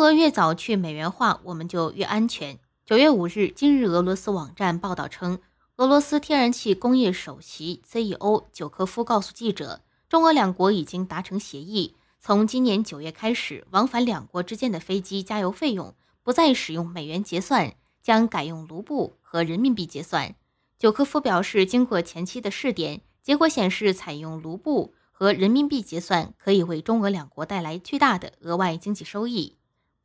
俄越早去美元化，我们就越安全。九月五日，今日俄罗斯网站报道称，俄罗斯天然气工业首席 CEO 久科夫告诉记者，中俄两国已经达成协议，从今年九月开始，往返两国之间的飞机加油费用不再使用美元结算，将改用卢布和人民币结算。久科夫表示，经过前期的试点，结果显示采用卢布和人民币结算可以为中俄两国带来巨大的额外经济收益。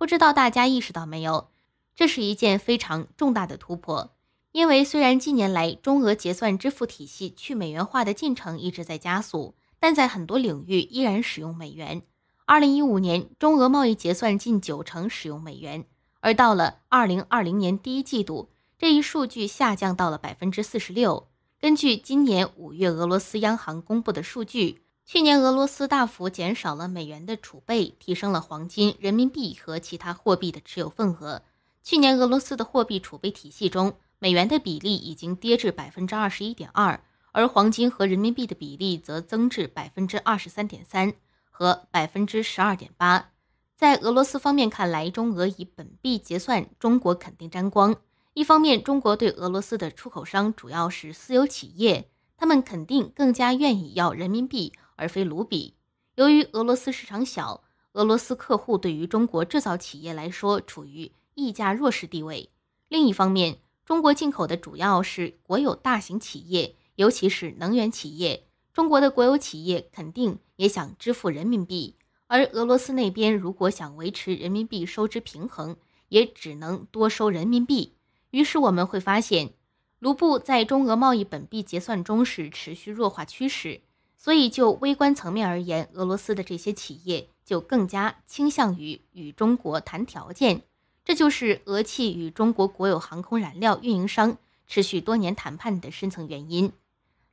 不知道大家意识到没有，这是一件非常重大的突破。因为虽然近年来中俄结算支付体系去美元化的进程一直在加速，但在很多领域依然使用美元。2015年，中俄贸易结算近九成使用美元，而到了2020年第一季度，这一数据下降到了百分之四十六。根据今年五月俄罗斯央行公布的数据。去年，俄罗斯大幅减少了美元的储备，提升了黄金、人民币和其他货币的持有份额。去年，俄罗斯的货币储备体系中，美元的比例已经跌至百分之二十一点二，而黄金和人民币的比例则增至百分之二十三点三和百分之十二点八。在俄罗斯方面看来，中俄以本币结算，中国肯定沾光。一方面，中国对俄罗斯的出口商主要是私有企业，他们肯定更加愿意要人民币。而非卢比。由于俄罗斯市场小，俄罗斯客户对于中国制造企业来说处于溢价弱势地位。另一方面，中国进口的主要是国有大型企业，尤其是能源企业。中国的国有企业肯定也想支付人民币，而俄罗斯那边如果想维持人民币收支平衡，也只能多收人民币。于是我们会发现，卢布在中俄贸易本币结算中是持续弱化趋势。所以，就微观层面而言，俄罗斯的这些企业就更加倾向于与中国谈条件，这就是俄气与中国国有航空燃料运营商持续多年谈判的深层原因。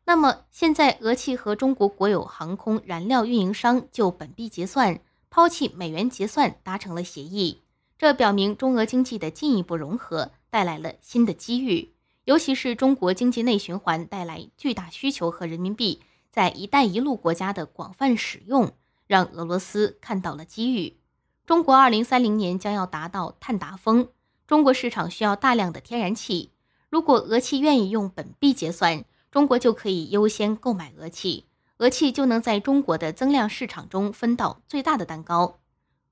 那么，现在俄气和中国国有航空燃料运营商就本币结算抛弃美元结算达成了协议，这表明中俄经济的进一步融合带来了新的机遇，尤其是中国经济内循环带来巨大需求和人民币。在“一带一路”国家的广泛使用，让俄罗斯看到了机遇。中国二零三零年将要达到碳达峰，中国市场需要大量的天然气。如果俄气愿意用本币结算，中国就可以优先购买俄气，俄气就能在中国的增量市场中分到最大的蛋糕。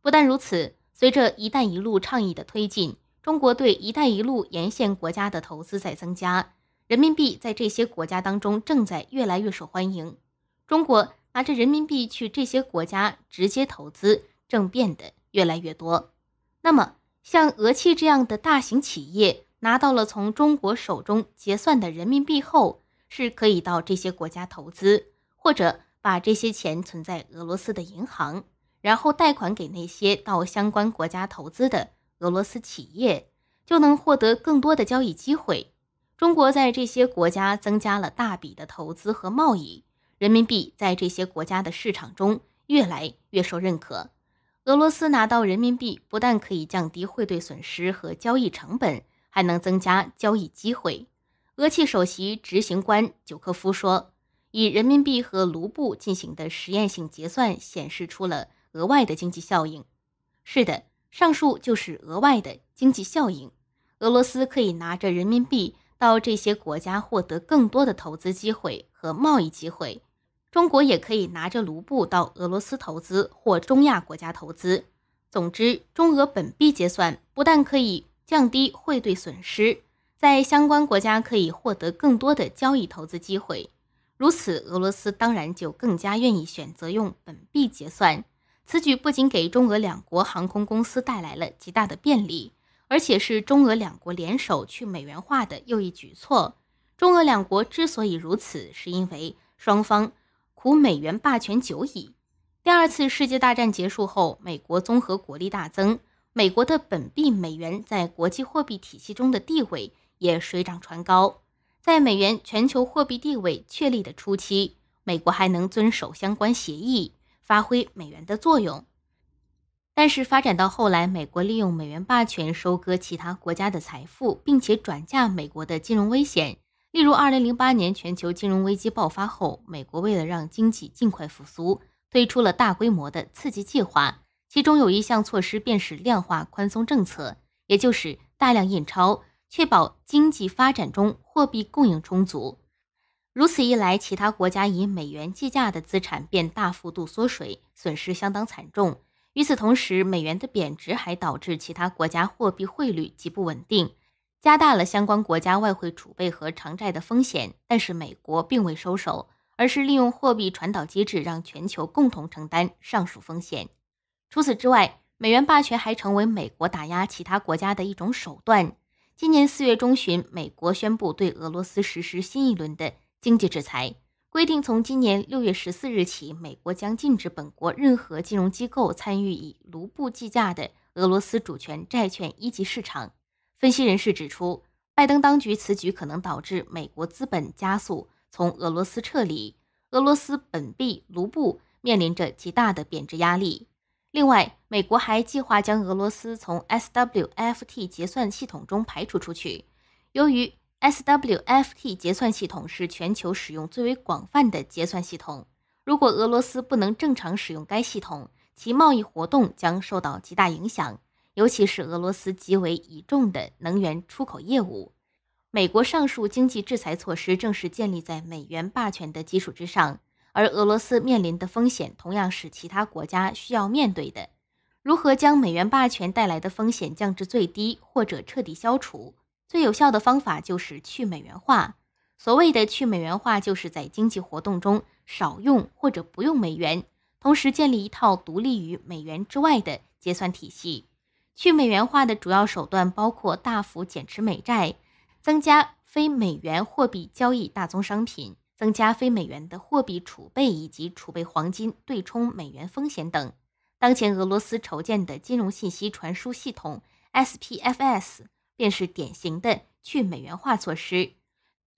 不但如此，随着“一带一路”倡议的推进，中国对“一带一路”沿线国家的投资在增加。人民币在这些国家当中正在越来越受欢迎，中国拿着人民币去这些国家直接投资正变得越来越多。那么，像俄气这样的大型企业拿到了从中国手中结算的人民币后，是可以到这些国家投资，或者把这些钱存在俄罗斯的银行，然后贷款给那些到相关国家投资的俄罗斯企业，就能获得更多的交易机会。中国在这些国家增加了大笔的投资和贸易，人民币在这些国家的市场中越来越受认可。俄罗斯拿到人民币，不但可以降低汇兑损失和交易成本，还能增加交易机会。俄气首席执行官久科夫说：“以人民币和卢布进行的实验性结算显示出了额外的经济效应。”是的，上述就是额外的经济效应。俄罗斯可以拿着人民币。到这些国家获得更多的投资机会和贸易机会，中国也可以拿着卢布到俄罗斯投资或中亚国家投资。总之，中俄本币结算不但可以降低汇兑损失，在相关国家可以获得更多的交易投资机会。如此，俄罗斯当然就更加愿意选择用本币结算。此举不仅给中俄两国航空公司带来了极大的便利。而且是中俄两国联手去美元化的又一举措。中俄两国之所以如此，是因为双方苦美元霸权久矣。第二次世界大战结束后，美国综合国力大增，美国的本币美元在国际货币体系中的地位也水涨船高。在美元全球货币地位确立的初期，美国还能遵守相关协议，发挥美元的作用。但是发展到后来，美国利用美元霸权收割其他国家的财富，并且转嫁美国的金融危险。例如，二零零八年全球金融危机爆发后，美国为了让经济尽快复苏，推出了大规模的刺激计划，其中有一项措施便是量化宽松政策，也就是大量印钞，确保经济发展中货币供应充足。如此一来，其他国家以美元计价的资产便大幅度缩水，损失相当惨重。与此同时，美元的贬值还导致其他国家货币汇率极不稳定，加大了相关国家外汇储备和偿债的风险。但是，美国并未收手，而是利用货币传导机制，让全球共同承担上述风险。除此之外，美元霸权还成为美国打压其他国家的一种手段。今年四月中旬，美国宣布对俄罗斯实施新一轮的经济制裁。规定从今年六月十四日起，美国将禁止本国任何金融机构参与以卢布计价的俄罗斯主权债券一级市场。分析人士指出，拜登当局此举可能导致美国资本加速从俄罗斯撤离，俄罗斯本币卢布面临着极大的贬值压力。另外，美国还计划将俄罗斯从 SWIFT 结算系统中排除出去，由于。s w f t 结算系统是全球使用最为广泛的结算系统。如果俄罗斯不能正常使用该系统，其贸易活动将受到极大影响，尤其是俄罗斯极为倚重的能源出口业务。美国上述经济制裁措施正是建立在美元霸权的基础之上，而俄罗斯面临的风险同样是其他国家需要面对的。如何将美元霸权带来的风险降至最低，或者彻底消除？最有效的方法就是去美元化。所谓的去美元化，就是在经济活动中少用或者不用美元，同时建立一套独立于美元之外的结算体系。去美元化的主要手段包括大幅减持美债、增加非美元货币交易大宗商品、增加非美元的货币储备以及储备黄金对冲美元风险等。当前俄罗斯筹建的金融信息传输系统 SPFS。便是典型的去美元化措施。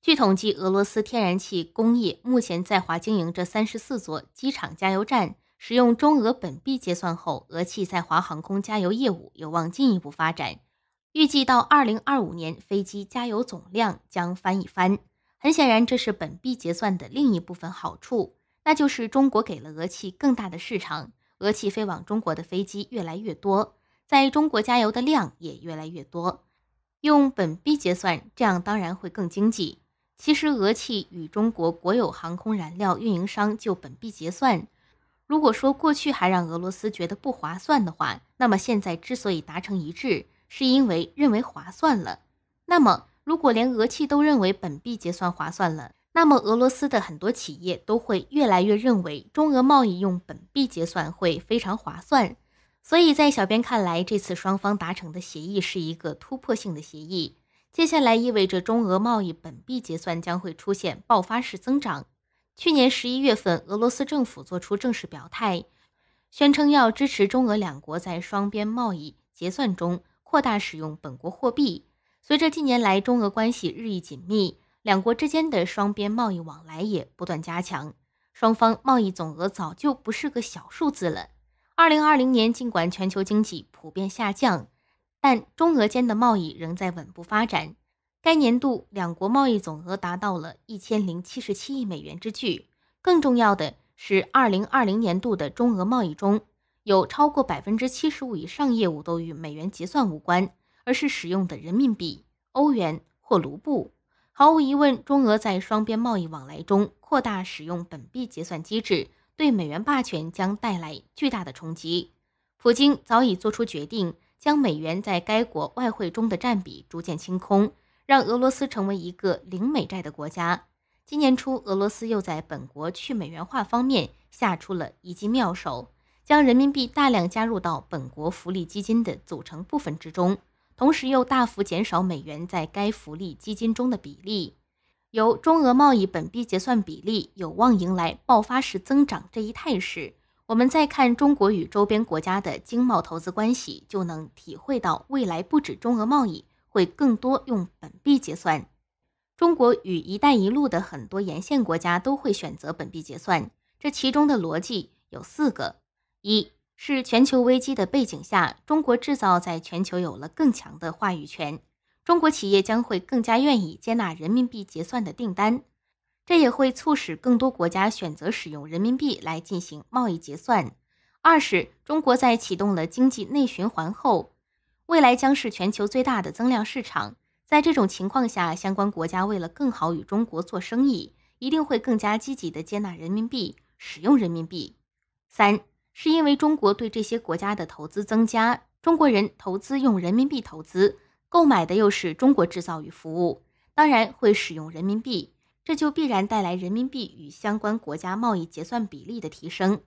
据统计，俄罗斯天然气工业目前在华经营着三十四座机场加油站，使用中俄本币结算后，俄气在华航空加油业务有望进一步发展。预计到二零二五年，飞机加油总量将翻一番。很显然，这是本币结算的另一部分好处，那就是中国给了俄气更大的市场，俄气飞往中国的飞机越来越多，在中国加油的量也越来越多。用本币结算，这样当然会更经济。其实，俄气与中国国有航空燃料运营商就本币结算。如果说过去还让俄罗斯觉得不划算的话，那么现在之所以达成一致，是因为认为划算了。那么，如果连俄气都认为本币结算划算了，那么俄罗斯的很多企业都会越来越认为，中俄贸易用本币结算会非常划算。所以在小编看来，这次双方达成的协议是一个突破性的协议。接下来意味着中俄贸易本币结算将会出现爆发式增长。去年十一月份，俄罗斯政府作出正式表态，宣称要支持中俄两国在双边贸易结算中扩大使用本国货币。随着近年来中俄关系日益紧密，两国之间的双边贸易往来也不断加强，双方贸易总额早就不是个小数字了。二零二零年，尽管全球经济普遍下降，但中俄间的贸易仍在稳步发展。该年度两国贸易总额达到了一千零七十七亿美元之巨。更重要的是，二零二零年度的中俄贸易中有超过百分之七十五以上业务都与美元结算无关，而是使用的人民币、欧元或卢布。毫无疑问，中俄在双边贸易往来中扩大使用本币结算机制。对美元霸权将带来巨大的冲击。普京早已做出决定，将美元在该国外汇中的占比逐渐清空，让俄罗斯成为一个零美债的国家。今年初，俄罗斯又在本国去美元化方面下出了一记妙手，将人民币大量加入到本国福利基金的组成部分之中，同时又大幅减少美元在该福利基金中的比例。由中俄贸易本币结算比例有望迎来爆发式增长这一态势，我们再看中国与周边国家的经贸投资关系，就能体会到未来不止中俄贸易会更多用本币结算。中国与“一带一路”的很多沿线国家都会选择本币结算，这其中的逻辑有四个：一是全球危机的背景下，中国制造在全球有了更强的话语权。中国企业将会更加愿意接纳人民币结算的订单，这也会促使更多国家选择使用人民币来进行贸易结算。二是中国在启动了经济内循环后，未来将是全球最大的增量市场。在这种情况下，相关国家为了更好与中国做生意，一定会更加积极地接纳人民币，使用人民币。三是因为中国对这些国家的投资增加，中国人投资用人民币投资。购买的又是中国制造与服务，当然会使用人民币，这就必然带来人民币与相关国家贸易结算比例的提升。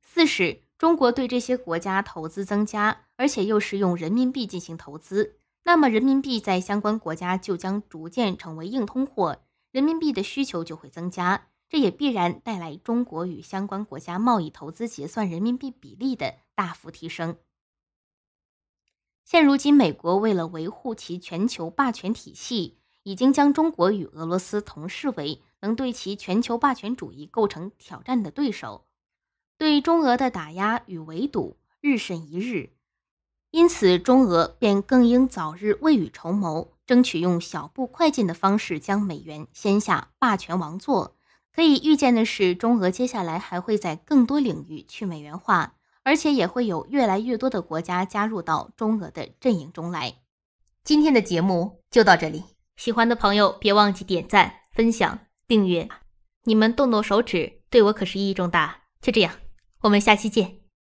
四是中国对这些国家投资增加，而且又是用人民币进行投资，那么人民币在相关国家就将逐渐成为硬通货，人民币的需求就会增加，这也必然带来中国与相关国家贸易投资结算人民币比例的大幅提升。现如今，美国为了维护其全球霸权体系，已经将中国与俄罗斯同视为能对其全球霸权主义构成挑战的对手，对中俄的打压与围堵日甚一日。因此，中俄便更应早日未雨绸缪，争取用小步快进的方式将美元掀下霸权王座。可以预见的是，中俄接下来还会在更多领域去美元化。而且也会有越来越多的国家加入到中俄的阵营中来。今天的节目就到这里，喜欢的朋友别忘记点赞、分享、订阅，你们动动手指对我可是意义重大。就这样，我们下期见。